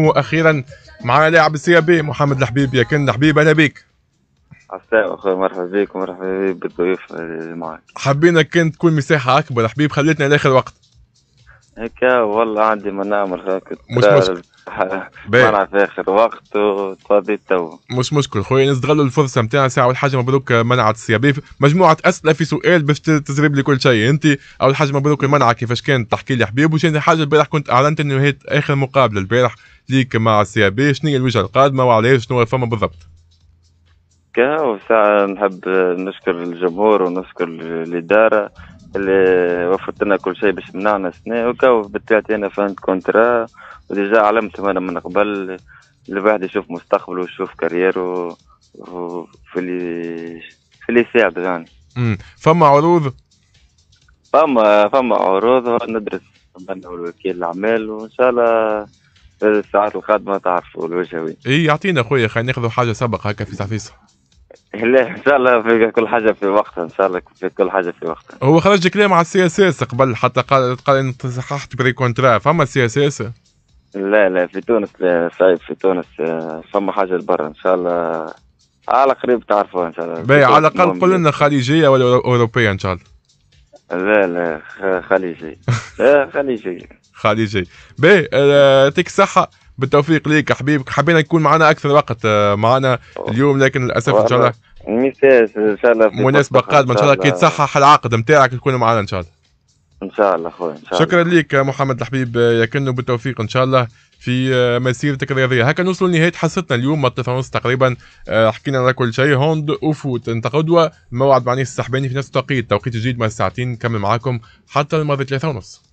شفتوه اخيرا معنا لاعب السي إيه بي محمد الحبيب يا كن الحبيب اهلا بك عسلامة اخويا مرحبا بك ومرحبا بالضيوف اللي معك حبينا كان تكون مساحة أكبر حبيب خليتنا لآخر وقت هيك والله عندي منامر هكا مش مشكل منع في آخر وقت وتفضيت تو مش مشكل خويا نستغلوا الفرصة نتاعنا ساعة أول حاجة مبروك منعت السيابي مجموعة أسئلة في سؤال باش تزرب لي كل شيء أنت أول حاجة مبروك المنعة كيفاش كانت تحكي لي حبيب وثاني حاجة البارح كنت أعلنت أنه هي آخر مقابلة البارح ليك مع السي بي شنو هي الوجهه القادمه وعلاش شنو فما بالضبط؟ كا ساعة نحب نشكر الجمهور ونشكر الإدارة اللي وفرت لنا كل شيء باش منعنا سنة وكا وبالتالي أنا فهمت كونترا وديجا علمتهم أنا من قبل الواحد يشوف مستقبله ويشوف كاريره في اللي في اللي يساعد يعني. امم فما عروض؟ فما فما عروض ندرس نتمنى وكيل الأعمال وإن شاء الله الساعات القادمه تعرفوا الوجهوي اي يعطينا اخويا خلينا ناخذوا حاجه سبق هكا في تعفيصه لا ان شاء الله في كل حاجه في وقتها ان شاء الله في كل حاجه في وقتها هو خرج كلام على السي اس اس قبل حتى قال قال انت صححت بري كونترا فما السي اس اس لا لا في تونس لا صعيب في تونس آه، فما حاجه لبرا ان شاء الله على قريب تعرفوها ان شاء الله باهي على الاقل قول لنا خليجيه ولا اوروبيه ان شاء الله لا لا خليجي لا خليجي خديجي باهي يعطيك الصحه بالتوفيق ليك حبيبك حبينا يكون معنا اكثر وقت آه، معنا اليوم لكن للاسف ان شاء الله ميساج ان شاء الله مناسبه قادمه ان شاء الله كي تصحح العقد نتاعك تكون معنا ان شاء الله ان شاء الله خويا ان شاء الله شكرا لك محمد الحبيب آه، يكن بالتوفيق ان شاء الله في آه، مسيرتك الرياضيه هكا نوصلوا لنهايه حصتنا اليوم ما ونص تقريبا حكينا على كل شيء هوند وفوت انت قدوة موعد مع نيس السحباني في نفس التوقيت توقيت جديد مع الساعتين نكمل معاكم حتى الماضي ثلاثة ونص